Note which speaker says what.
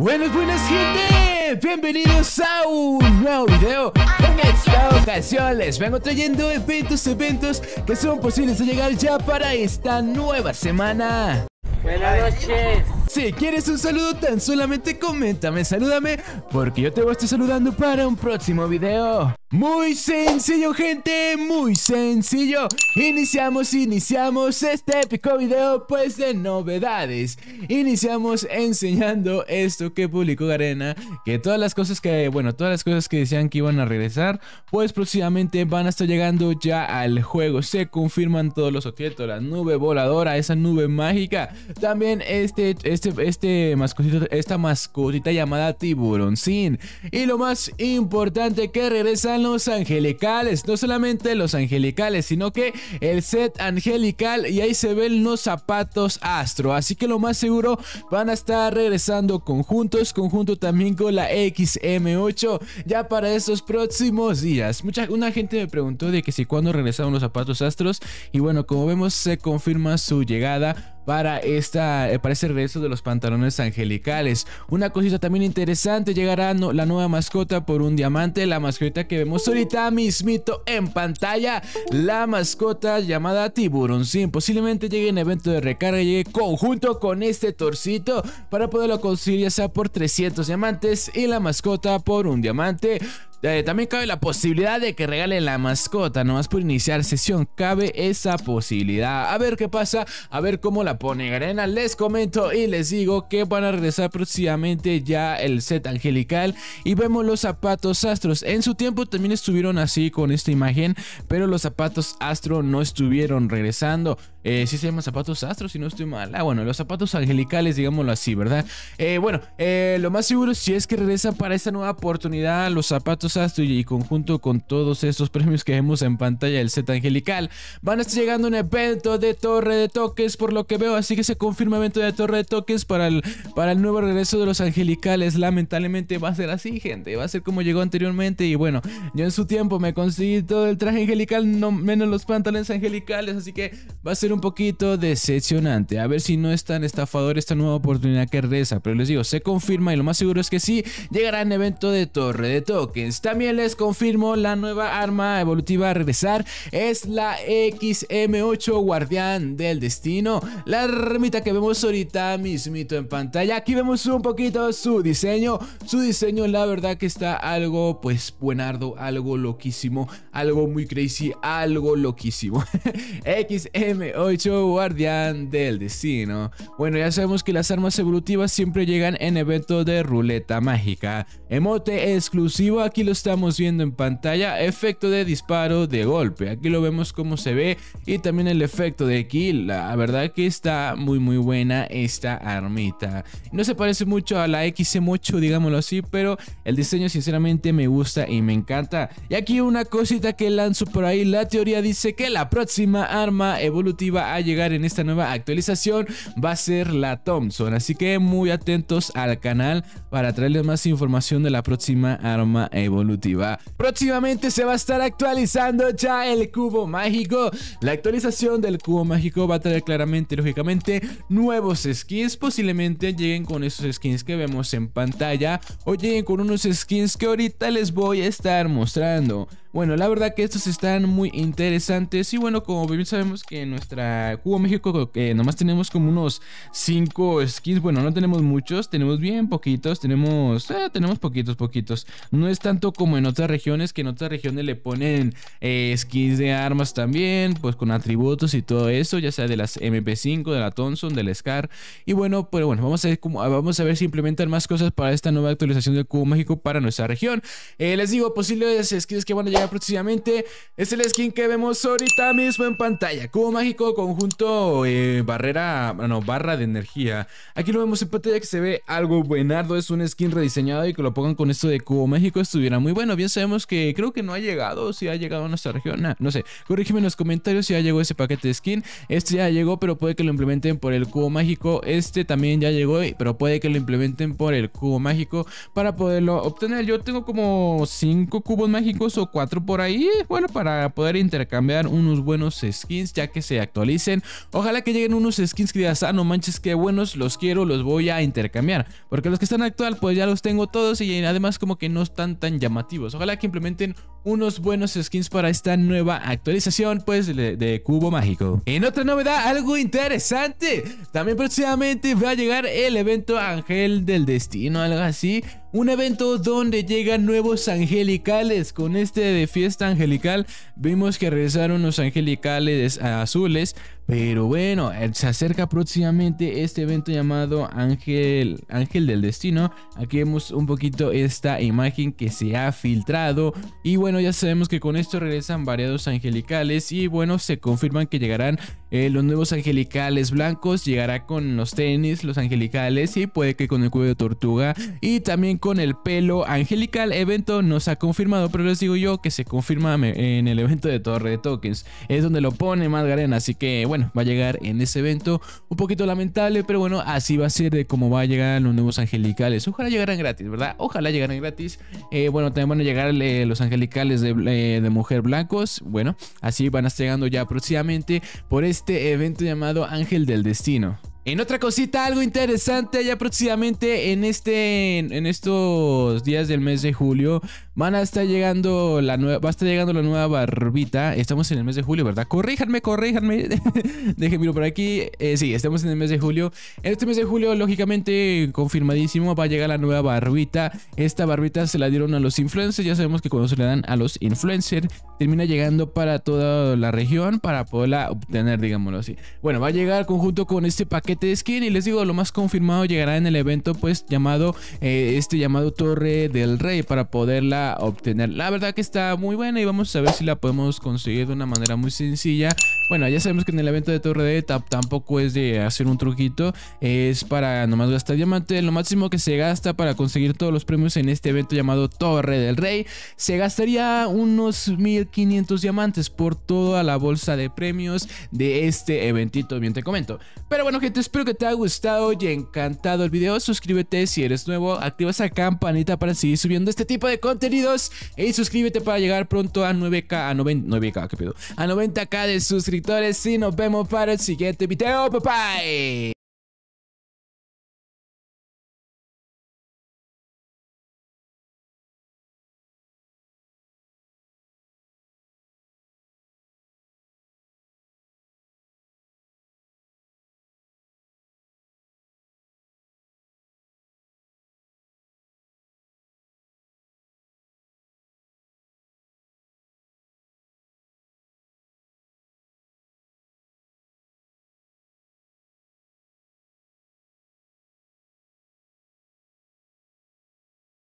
Speaker 1: Buenas, buenas gente, bienvenidos a un nuevo video En esta ocasión les vengo trayendo eventos, eventos que son posibles de llegar ya para esta nueva semana Buenas noches si quieres un saludo, tan solamente coméntame, salúdame, porque yo te voy a estar saludando para un próximo video. Muy sencillo gente, muy sencillo Iniciamos, iniciamos este épico video pues de novedades Iniciamos enseñando esto que publicó Garena Que todas las cosas que, bueno, todas las cosas que decían que iban a regresar Pues próximamente van a estar llegando ya al juego Se confirman todos los objetos, la nube voladora, esa nube mágica También este, este este, este esta mascotita llamada Tiburoncín. Y lo más importante que regresan los angelicales, no solamente los angelicales, sino que el set angelical y ahí se ven los zapatos astro. Así que lo más seguro van a estar regresando conjuntos, conjunto también con la XM8 ya para estos próximos días. Mucha, una gente me preguntó de que si cuando regresaron los zapatos astros y bueno, como vemos se confirma su llegada para, esta, eh, este regreso de los pantalones angelicales. Una cosita también interesante, llegará la nueva mascota por un diamante, la mascota que vemos ahorita mismito en pantalla, la mascota llamada tiburón sin posiblemente llegue en evento de recarga, llegue conjunto con este torcito para poderlo conseguir ya sea por 300 diamantes y la mascota por un diamante. Eh, también cabe la posibilidad de que regalen la mascota, nomás por iniciar sesión. Cabe esa posibilidad. A ver qué pasa, a ver cómo la pone Garena. Les comento y les digo que van a regresar próximamente ya el set angelical. Y vemos los zapatos astros. En su tiempo también estuvieron así con esta imagen, pero los zapatos astro no estuvieron regresando. Eh, si se llama zapatos astros, si no estoy mal. Ah, bueno, los zapatos angelicales, digámoslo así, ¿verdad? Eh, bueno, eh, lo más seguro si es que regresa para esta nueva oportunidad los zapatos astros y, conjunto con todos estos premios que vemos en pantalla El set angelical, van a estar llegando un evento de torre de toques, por lo que veo, así que se confirma evento de torre de toques para el, para el nuevo regreso de los angelicales. Lamentablemente va a ser así, gente, va a ser como llegó anteriormente y bueno, yo en su tiempo me conseguí todo el traje angelical, no menos los pantalones angelicales, así que va a ser un un poquito decepcionante. A ver si no es tan estafador esta nueva oportunidad que reza. Pero les digo, se confirma y lo más seguro es que sí, llegará en evento de torre de tokens. También les confirmo la nueva arma evolutiva a regresar. Es la XM8 Guardián del Destino. La ermita que vemos ahorita mismito en pantalla. Aquí vemos un poquito su diseño. Su diseño la verdad que está algo pues buenardo, algo loquísimo, algo muy crazy, algo loquísimo. XM8 8. Guardián del Destino. Bueno, ya sabemos que las armas evolutivas siempre llegan en evento de ruleta mágica. Emote exclusivo, aquí lo estamos viendo en pantalla. Efecto de disparo de golpe. Aquí lo vemos cómo se ve. Y también el efecto de kill. La verdad que está muy muy buena esta armita. No se parece mucho a la XM8, digámoslo así. Pero el diseño sinceramente me gusta y me encanta. Y aquí una cosita que lanzo por ahí. La teoría dice que la próxima arma evolutiva iba a llegar en esta nueva actualización va a ser la Thompson. Así que muy atentos al canal para traerles más información de la próxima arma evolutiva. Próximamente se va a estar actualizando ya el cubo mágico. La actualización del cubo mágico va a traer claramente, lógicamente, nuevos skins. Posiblemente lleguen con esos skins que vemos en pantalla o lleguen con unos skins que ahorita les voy a estar mostrando. Bueno, la verdad que estos están muy interesantes. Y bueno, como bien sabemos que en nuestra Cubo México que nomás tenemos como unos 5 skins. Bueno, no tenemos muchos, tenemos bien poquitos. Tenemos, eh, tenemos poquitos, poquitos. No es tanto como en otras regiones, que en otras regiones le ponen eh, skins de armas también, pues con atributos y todo eso, ya sea de las MP5, de la Thompson, del SCAR. Y bueno, pero bueno, vamos a ver, cómo, vamos a ver si implementan más cosas para esta nueva actualización De Cubo México para nuestra región. Eh, les digo, posibles skins que van a llegar es el skin que vemos ahorita mismo en pantalla. Cubo mágico, conjunto, eh, barrera, Bueno, barra de energía. Aquí lo vemos en pantalla que se ve algo buenardo. Es un skin rediseñado y que lo pongan con esto de Cubo mágico estuviera muy bueno. Bien sabemos que creo que no ha llegado, si ha llegado a nuestra región. Ah, no sé, corrígeme en los comentarios si ya llegó ese paquete de skin. Este ya llegó, pero puede que lo implementen por el cubo mágico. Este también ya llegó, pero puede que lo implementen por el cubo mágico para poderlo obtener. Yo tengo como 5 cubos mágicos o 4 por ahí, bueno, para poder intercambiar unos buenos skins ya que se actualicen. Ojalá que lleguen unos skins que ya ah, no manches, qué buenos, los quiero, los voy a intercambiar. Porque los que están actual, pues ya los tengo todos y además como que no están tan llamativos. Ojalá que implementen unos buenos skins para esta nueva actualización, pues, de Cubo Mágico. En otra novedad, algo interesante, también próximamente va a llegar el evento Ángel del Destino, algo así. Un evento donde llegan nuevos angelicales. Con este de fiesta angelical vimos que regresaron los angelicales azules pero bueno, eh, se acerca próximamente este evento llamado Ángel, del Destino. Aquí vemos un poquito esta imagen que se ha filtrado. Y bueno, ya sabemos que con esto regresan variados angelicales. Y bueno, se confirman que llegarán eh, los nuevos angelicales blancos. Llegará con los tenis, los angelicales. Y puede que con el cuello de tortuga. Y también con el pelo angelical. Evento nos ha confirmado, pero les digo yo que se confirma en el evento de Torre de Tokens. Es donde lo pone garena, Así que bueno va a llegar en ese evento. Un poquito lamentable, pero bueno, así va a ser de cómo va a llegar los nuevos angelicales. Ojalá llegaran gratis, ¿verdad? Ojalá llegaran gratis. Eh, bueno, también van a llegar eh, los angelicales de, eh, de, mujer blancos. Bueno, así van a estar llegando ya próximamente por este evento llamado Ángel del Destino. En otra cosita, algo interesante, ya próximamente en este, en estos días del mes de julio, van a estar llegando la nueva, va a estar llegando la nueva barbita. Estamos en el mes de julio, ¿verdad? Corríjanme, corríjanme. miro por aquí. Eh, sí, estamos en el mes de julio. En este mes de julio, lógicamente, confirmadísimo, va a llegar la nueva barbita. Esta barbita se la dieron a los influencers. Ya sabemos que cuando se le dan a los influencers, termina llegando para toda la región para poderla obtener, digámoslo así. Bueno, va a llegar conjunto con este paquete Skin. Y les digo, lo más confirmado llegará en el evento, pues llamado, eh, este llamado Torre del Rey, para poderla obtener. La verdad que está muy buena y vamos a ver si la podemos conseguir de una manera muy sencilla bueno, ya sabemos que en el evento de Torre de Tap tampoco es de hacer un truquito, es para nomás gastar diamantes lo máximo que se gasta para conseguir todos los premios en este evento llamado Torre del Rey, se gastaría unos 1500 diamantes por toda la bolsa de premios de este eventito, bien te comento. Pero bueno gente, espero que te haya gustado y encantado el video, suscríbete si eres nuevo, activa esa campanita para seguir subiendo este tipo de contenidos y suscríbete para llegar pronto a 9k, a 90, k qué a 90k de suscripción suscriptores y nos vemos para el siguiente video. Bye bye.